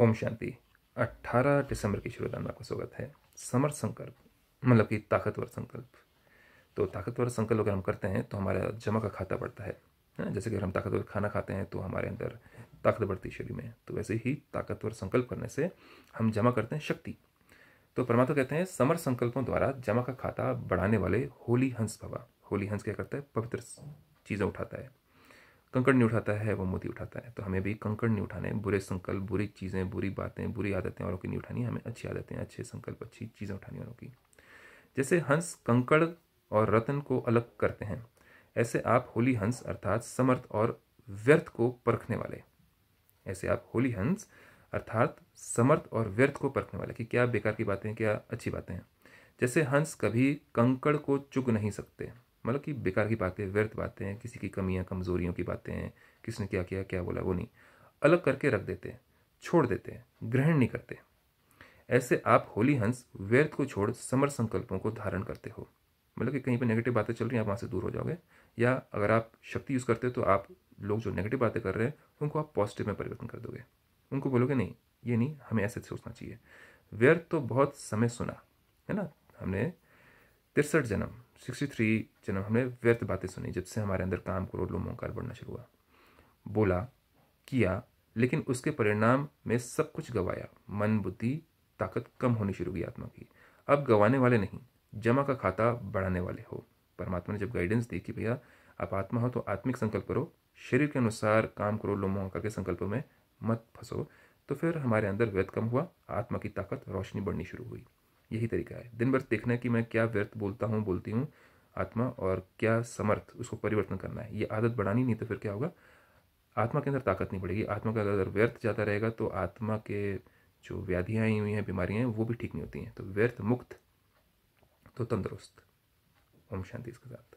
ओम शांति 18 दिसंबर की शुरुआत में आपका स्वागत है समर संकल्प मतलब कि ताकतवर संकल्प तो ताकतवर संकल्प अगर हम करते हैं तो हमारा जमा का खाता बढ़ता है ना जैसे कि अगर हम ताकतवर खाना खाते हैं तो हमारे अंदर ताकत बढ़ती है शरीर में तो वैसे ही ताकतवर संकल्प करने से हम जमा करते हैं शक्ति तो परमात्मा कहते हैं समर संकल्पों द्वारा जमा का खाता बढ़ाने वाले होली हंस भवा होली हंस क्या करता है पवित्र चीज़ें उठाता है कंकड़ नहीं उठाता है वो मोती उठाता है तो हमें भी कंकड़ नहीं उठाने बुरे संकल्प बुरी चीज़ें बुरी बातें बुरी आदतें औरों की नहीं उठानी हमें अच्छी आदतें अच्छे संकल्प अच्छी चीज़ें उठानी औरों की जैसे हंस कंकड़ और रतन को अलग करते हैं ऐसे आप होली हंस अर्थात समर्थ और व्यर्थ को परखने वाले ऐसे आप होली हंस अर्थात समर्थ और व्यर्थ को परखने वाले कि क्या बेकार की बातें क्या अच्छी बातें हैं जैसे हंस कभी कंकड़ को चुग नहीं सकते मतलब कि बेकार की बातें व्यर्थ बातें हैं किसी की कमियाँ कमजोरियों की बातें हैं किसने क्या किया क्या बोला वो नहीं अलग करके रख देते हैं छोड़ देते हैं ग्रहण नहीं करते ऐसे आप होली हंस व्यर्थ को छोड़ समर संकल्पों को धारण करते हो मतलब कि कहीं पर नेगेटिव बातें चल रही हैं आप वहाँ से दूर हो जाओगे या अगर आप शक्ति यूज़ करते हो तो आप लोग जो नेगेटिव बातें कर रहे हैं उनको आप पॉजिटिव में परिवर्तन कर दोगे उनको बोलोगे नहीं ये नहीं हमें ऐसे सोचना चाहिए व्यर्थ तो बहुत समय सुना है ना हमने तिरसठ जन्म सिक्सटी थ्री जन्म हमने व्यर्थ बातें सुनी जब से हमारे अंदर काम करो लो मोकार बढ़ना शुरू हुआ बोला किया लेकिन उसके परिणाम में सब कुछ गवाया मन बुद्धि ताकत कम होनी शुरू हुई आत्मा की अब गंवाने वाले नहीं जमा का खाता बढ़ाने वाले हो परमात्मा ने जब गाइडेंस दी कि भैया आप आत्मा हो तो आत्मिक संकल्प करो शरीर के अनुसार काम करो लोमो करके संकल्प में मत फंसो तो फिर हमारे अंदर व्यर्थ कम हुआ आत्मा की ताकत रोशनी बढ़नी शुरू हुई यही तरीका है दिन भर देखना कि मैं क्या व्यर्थ बोलता हूँ बोलती हूँ आत्मा और क्या समर्थ उसको परिवर्तन करना है ये आदत बढ़ानी नहीं तो फिर क्या होगा आत्मा के अंदर ताकत नहीं बढ़ेगी आत्मा का अगर व्यर्थ ज़्यादा रहेगा तो आत्मा के जो व्याधियाँ आई हुई हैं बीमारियाँ हैं वो भी ठीक नहीं होती हैं तो व्यर्थ मुक्त तो तंदुरुस्त ओम शांति इसके साथ